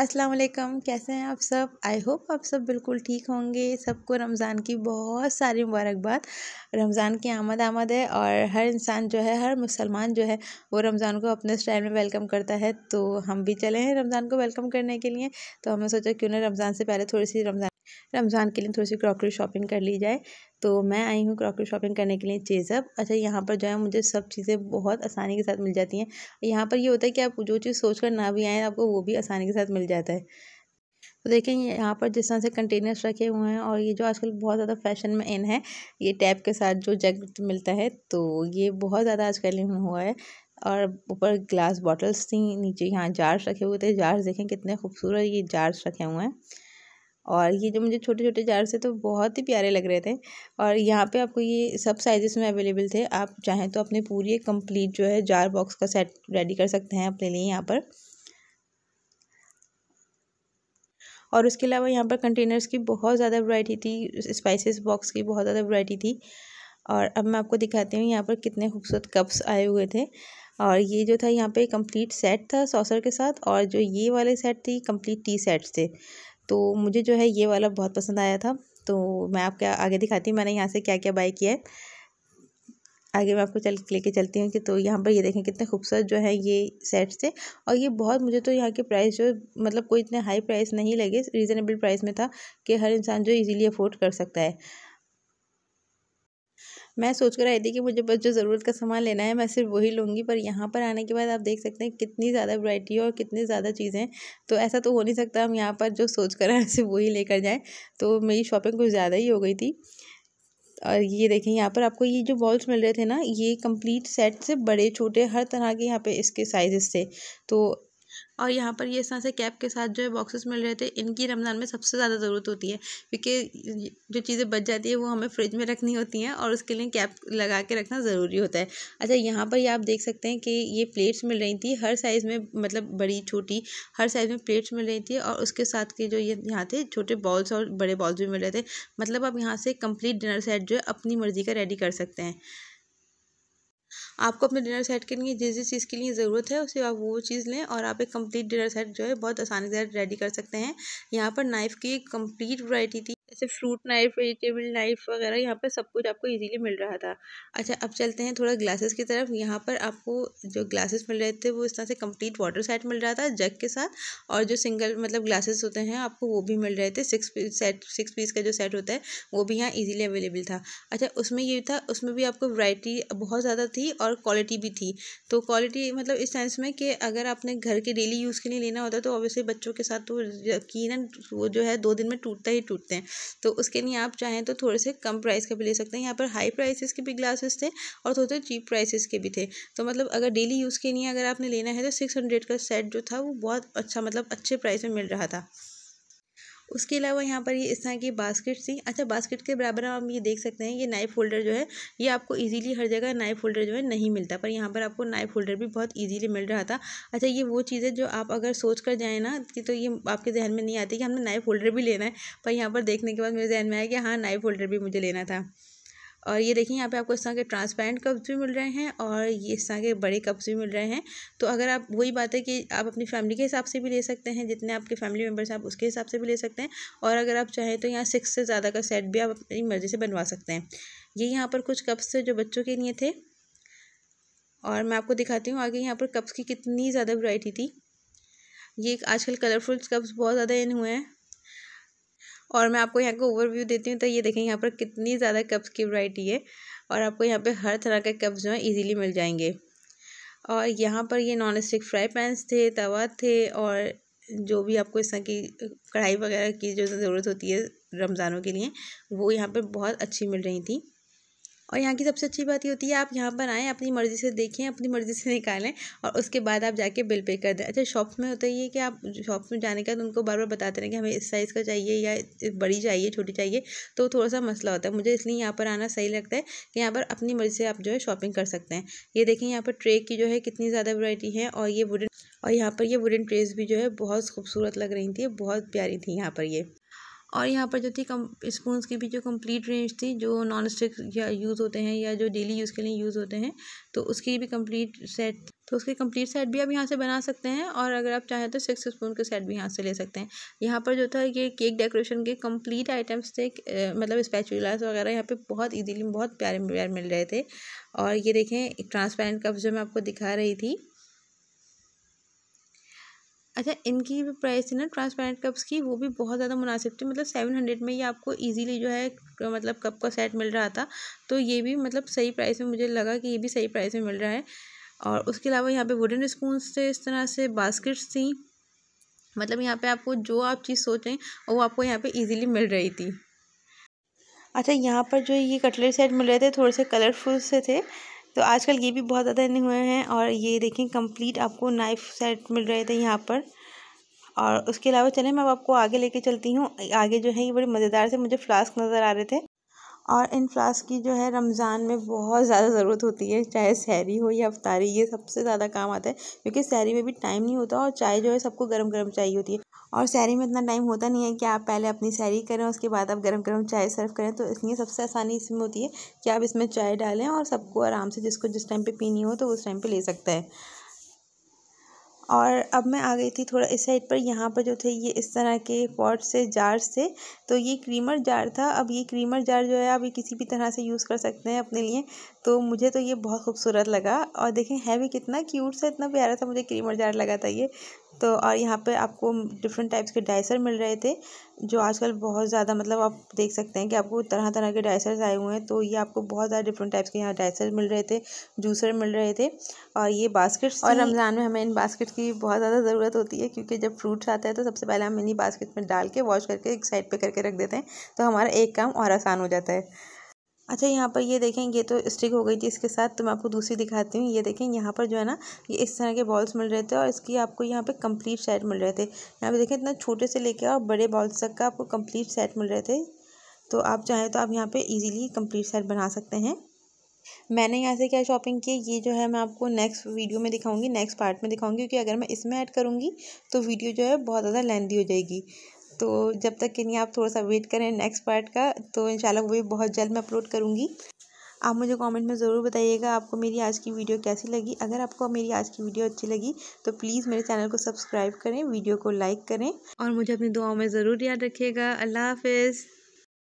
अस्सलाम वालेकुम कैसे हैं आप सब आई होप आप सब बिल्कुल ठीक होंगे सबको रमज़ान की बहुत सारी मुबारकबाद रमज़ान की आमद आमद है और हर इंसान जो है हर मुसलमान जो है वो रमज़ान को अपने स्टाइल में वेलकम करता है तो हम भी चले हैं रमज़ान को वेलकम करने के लिए तो हमने सोचा क्यों ना रमज़ान से पहले थोड़ी सी रमज़ान रमज़ान के लिए थोड़ी सी क्रॉकरी शॉपिंग कर ली जाए तो मैं आई हूँ क्रॉकरी शॉपिंग करने के लिए चेज़अप अच्छा यहाँ पर जो है मुझे सब चीज़ें बहुत आसानी के साथ मिल जाती हैं यहाँ पर ये होता है कि आप जो चीज़ सोच कर ना भी आएँ आपको वो भी आसानी के साथ मिल जाता है तो देखें यहाँ पर जिस तरह से कंटेनर्स रखे हुए हैं और ये जो आजकल बहुत ज़्यादा फैशन में इन है ये टैप के साथ जो जग मिलता है तो ये बहुत ज़्यादा आजकल इन हुआ है और ऊपर ग्लास बॉटल्स थी नीचे यहाँ जार्स रखे हुए थे जार्स देखें कितने खूबसूरत ये जार्स रखे हुए हैं और ये जो मुझे छोटे छोटे जार थे तो बहुत ही प्यारे लग रहे थे और यहाँ पे आपको ये सब साइज़ेस में अवेलेबल थे आप चाहें तो अपने पूरी कंप्लीट जो है जार बॉक्स का सेट रेडी कर सकते हैं अपने लिए यहाँ पर और उसके अलावा यहाँ पर कंटेनर्स की बहुत ज़्यादा वैरायटी थी स्पाइसेस बॉक्स की बहुत ज़्यादा वैरायटी थी और अब मैं आपको दिखाती हूँ यहाँ पर कितने खूबसूरत कप्स आए हुए थे और ये जो था यहाँ पे कंप्लीट सेट था सॉसर के साथ और जो ये वाले सेट थे कंप्लीट टी सेट्स थे तो मुझे जो है ये वाला बहुत पसंद आया था तो मैं आपके आगे दिखाती हूँ मैंने यहाँ से क्या क्या बाय किया है आगे मैं आपको चल लेके चलती हूँ कि तो यहाँ पर ये देखें कितने खूबसूरत जो है ये सेट्स थे और ये बहुत मुझे तो यहाँ के प्राइस जो मतलब कोई इतने हाई प्राइस नहीं लगे रीज़नेबल प्राइस में था कि हर इंसान जो इजीली अफोर्ड कर सकता है मैं सोच कर आई थी कि मुझे बस जो ज़रूरत का सामान लेना है मैं सिर्फ वही लूँगी पर यहाँ पर आने के बाद आप देख सकते हैं कितनी ज़्यादा वैरायटी और कितनी ज़्यादा चीज़ें तो ऐसा तो हो नहीं सकता हम यहाँ पर जो सोच कर आए सिर्फ वही लेकर जाएँ तो मेरी शॉपिंग कुछ ज़्यादा ही हो गई थी और ये देखें यहाँ पर आपको ये जो बॉल्स मिल रहे थे ना ये कंप्लीट सेट से बड़े छोटे हर तरह के यहाँ पे इसके साइजेस थे तो और यहाँ पर ये इस तरह से कैप के साथ जो है बॉक्सेस मिल रहे थे इनकी रमज़ान में सबसे ज़्यादा ज़रूरत होती है क्योंकि जो चीज़ें बच जाती है वो हमें फ्रिज में रखनी होती हैं और उसके लिए कैप लगा के रखना ज़रूरी होता है अच्छा यहाँ पर ये आप देख सकते हैं कि ये प्लेट्स मिल रही थी हर साइज़ में मतलब बड़ी छोटी हर साइज़ में प्लेट्स मिल रही थी और उसके साथ के जो ये यहाँ थे छोटे बॉल्स और बड़े बॉल्स भी मिल रहे थे मतलब आप यहाँ से कंप्लीट डिनर सेट जो है अपनी मर्ज़ी का रेडी कर सकते हैं आपको अपने डिनर सेट के लिए जिस जिस चीज़ के लिए ज़रूरत है उसे आप वो चीज़ लें और आप एक कंप्लीट डिनर सेट जो है बहुत आसानी से रेडी कर सकते हैं यहाँ पर नाइफ़ की कंप्लीट वैरायटी थी जैसे फ्रूट नाइफ वेजिटेबल नाइफ वगैरह यहाँ पर सब कुछ आपको इजीली मिल रहा था अच्छा अब चलते हैं थोड़ा ग्लासेस की तरफ यहाँ पर आपको जो ग्लासेस मिल रहे थे वो इस तरह से कंप्लीट वाटर सेट मिल रहा था जग के साथ और जो सिंगल मतलब ग्लासेस होते हैं आपको वो भी मिल रहे थे six piece set six piece का जो सेट होता है वो भी यहाँ ईजिली अवेलेबल था अच्छा उसमें ये था उसमें भी आपको वैरायटी बहुत ज़्यादा थी और क्वालिटी भी थी तो क्वालिटी मतलब इस सेंस में कि अगर आपने घर के डेली यूज़ के लिए लेना होता तो ऑब्वियसली बच्चों के साथ तो यकीन वो जो है दो दिन में टूटता ही टूटते हैं तो उसके लिए आप चाहें तो थोड़े से कम प्राइस का भी ले सकते हैं यहाँ पर हाई प्राइसेस के भी ग्लासेस थे और थोड़े से चीप प्राइसेस के भी थे तो मतलब अगर डेली यूज़ के लिए अगर आपने लेना है तो सिक्स हंड्रेड का सेट जो था वो बहुत अच्छा मतलब अच्छे प्राइस में मिल रहा था उसके अलावा यहाँ पर ये इस तरह की बास्केट थी अच्छा बास्केट के बराबर हम ये देख सकते हैं ये नाइफ होल्डर जो है ये आपको ईजिली हर जगह नाइफ होल्डर जो है नहीं मिलता पर यहाँ पर आपको नाइफ होल्डर भी बहुत इजीली मिल रहा था अच्छा ये वो चीज़ है जो आप अगर सोच कर जाए ना कि तो ये आपके जहन में नहीं आती कि हमने नाइफ होल्डर भी लेना है पर यहाँ पर देखने के बाद मेरे जहन में आया कि हाँ नाइफ होल्डर भी मुझे लेना था और ये देखिए यहाँ पे आपको इस तरह के ट्रांसपेरेंट कप्स भी मिल रहे हैं और ये इस तरह के बड़े कप्स भी मिल रहे हैं तो अगर आप वही बात है कि आप अपनी फैमिली के हिसाब से भी ले सकते हैं जितने आपके फैमिली मेम्बर्स आप उसके हिसाब से भी ले सकते हैं और अगर आप चाहें तो यहाँ सिक्स से ज़्यादा का सेट भी आप अपनी मर्ज़ी से बनवा सकते हैं ये यहाँ पर कुछ कप्स थे जो बच्चों के लिए थे और मैं आपको दिखाती हूँ आगे यहाँ पर कप्स की कितनी ज़्यादा वैरायटी थी ये आजकल कलरफुल कप्स बहुत ज़्यादा इन हुए हैं और मैं आपको यहाँ का ओवरव्यू देती हूँ तो ये देखें यहाँ पर कितनी ज़्यादा कप्स की वैरायटी है और आपको यहाँ पे हर तरह के कप्स जो हैं इजीली मिल जाएंगे और यहाँ पर ये नॉन स्टिक फ्राई पैंस थे तवा थे और जो भी आपको इस तरह की कढ़ाई वगैरह की जो ज़रूरत होती है रमज़ानों के लिए वो यहाँ पर बहुत अच्छी मिल रही थी और यहाँ की सबसे अच्छी बात ये होती है आप यहाँ पर आएँ अपनी मर्ज़ी से देखें अपनी मर्ज़ी से निकालें और उसके बाद आप जाके बिल पे कर दें अच्छा शॉप्स में होता ये कि आप शॉप्स में जाने का तो उनको बार बार बताते रहें कि हमें इस साइज़ का चाहिए या बड़ी चाहिए छोटी चाहिए तो थोड़ा सा मसला होता है मुझे इसलिए यहाँ पर आना सही लगता है कि यहाँ पर अपनी मर्ज़ी से आप जो है शॉपिंग कर सकते हैं ये देखें यहाँ पर ट्रे की जो है कितनी ज़्यादा वरायटी है और ये वुडन और यहाँ पर ये वुडन ट्रेस भी जो है बहुत खूबसूरत लग रही थी बहुत प्यारी थी यहाँ पर ये और यहाँ पर जो थी कम स्पून की भी जो कंप्लीट रेंज थी जो नॉन स्टिक या यूज़ होते हैं या जो डेली यूज़ के लिए यूज़ होते हैं तो उसकी भी कंप्लीट सेट तो उसके कंप्लीट सेट भी आप यहाँ से बना सकते हैं और अगर आप चाहें तो सिक्स स्पून के सेट भी यहाँ से ले सकते हैं यहाँ पर जो था ये केक डेकोरेशन के कंप्लीट आइटम्स थे मतलब स्पैचुलास वगैरह यहाँ पे बहुत इजीली बहुत प्यारे प्यार मिल रहे थे और ये देखें एक ट्रांसपेरेंट कप जो मैं आपको दिखा रही थी अच्छा इनकी प्राइस थी ना ट्रांसपेरेंट कप्स की वो भी बहुत ज़्यादा मुनासिब थी मतलब सेवन हंड्रेड में ये आपको इजीली जो है मतलब कप का सेट मिल रहा था तो ये भी मतलब सही प्राइस में मुझे लगा कि ये भी सही प्राइस में मिल रहा है और उसके अलावा यहाँ पे वुडन स्पून थे इस तरह से बास्केट्स थी मतलब यहाँ पर आपको जो आप चीज़ सोचें वो आपको यहाँ पर ईजीली मिल रही थी अच्छा यहाँ पर जो ये कटलेट सेट मिल रहे थे थोड़े से कलरफुल से थे तो आजकल ये भी बहुत ज़्यादा हुए हैं और ये देखें कंप्लीट आपको नाइफ़ सेट मिल रहे थे यहाँ पर और उसके अलावा चलें मैं अब आपको आगे लेके चलती हूँ आगे जो है ये बड़े मज़ेदार से मुझे फ्लास्क नज़र आ रहे थे और इन फ्लास्क की जो है रमज़ान में बहुत ज़्यादा ज़रूरत होती है चाहे सहरी हो या अफ्तारी ये सबसे ज़्यादा काम आता है क्योंकि सहरी में भी टाइम नहीं होता और चाय जो है सबको गर्म गर्म चाहिए होती है और सहरी में इतना टाइम होता नहीं है कि आप पहले अपनी सहरी करें उसके बाद आप गर्म गर्म चाय सर्व करें तो इसलिए सबसे आसानी इसमें होती है कि आप इसमें चाय डालें और सबको आराम से जिसको जिस टाइम पर पीनी हो तो उस टाइम पर ले सकता है और अब मैं आ गई थी थोड़ा इस साइड पर यहाँ पर जो थे ये इस तरह के पॉट से जार से तो ये क्रीमर जार था अब ये क्रीमर जार जो है आप ये किसी भी तरह से यूज़ कर सकते हैं अपने लिए तो मुझे तो ये बहुत खूबसूरत लगा और देखें है भी कितना क्यूट सा इतना प्यारा था मुझे क्रीमर जार लगा था ये तो और यहाँ पे आपको डिफरेंट टाइप्स के डाइसर मिल रहे थे जो आजकल बहुत ज़्यादा मतलब आप देख सकते हैं कि आपको तरह तरह के डाइसर आए हुए हैं तो ये आपको बहुत ज़्यादा डिफरेंट टाइप्स के यहाँ डाइसर मिल रहे थे जूसर मिल रहे थे और ये बास्केट्स और रमज़ान में हमें इन बास्केट की बहुत ज़्यादा ज़रूरत होती है क्योंकि जब फ्रूट्स आता है तो सबसे पहले हम इन्हीं बास्केट में डाल के वॉश करके एक साइड पर करके रख देते हैं तो हमारा एक काम और आसान हो जाता है अच्छा यहाँ पर ये देखें ये तो स्टिक हो गई थी इसके साथ तो मैं आपको दूसरी दिखाती हूँ ये देखें यहाँ पर जो है ना ये इस तरह के बॉल्स मिल रहे थे और इसकी आपको यहाँ पे कंप्लीट सेट मिल रहे थे यहाँ पे देखें इतना छोटे से लेके और बड़े बॉल्स तक का आपको कंप्लीट सेट मिल रहे थे तो आप चाहें तो आप यहाँ पर ईजिली कम्प्लीट सेट बना सकते हैं मैंने यहाँ से क्या शॉपिंग की ये जो है मैं आपको नेक्स्ट वीडियो में दिखाऊंगी नेक्स्ट पार्ट में दिखाऊंगी क्योंकि अगर मैं इसमें ऐड करूँगी तो वीडियो जो है बहुत ज़्यादा लेंदी हो जाएगी तो जब तक के लिए आप थोड़ा सा वेट करें नेक्स्ट पार्ट का तो इन वो भी बहुत जल्द मैं अपलोड करूँगी आप मुझे कमेंट में ज़रूर बताइएगा आपको मेरी आज की वीडियो कैसी लगी अगर आपको मेरी आज की वीडियो अच्छी लगी तो प्लीज़ मेरे चैनल को सब्सक्राइब करें वीडियो को लाइक करें और मुझे अपनी दुआओं में ज़रूर याद रखिएगा अल्लाह हाफिज़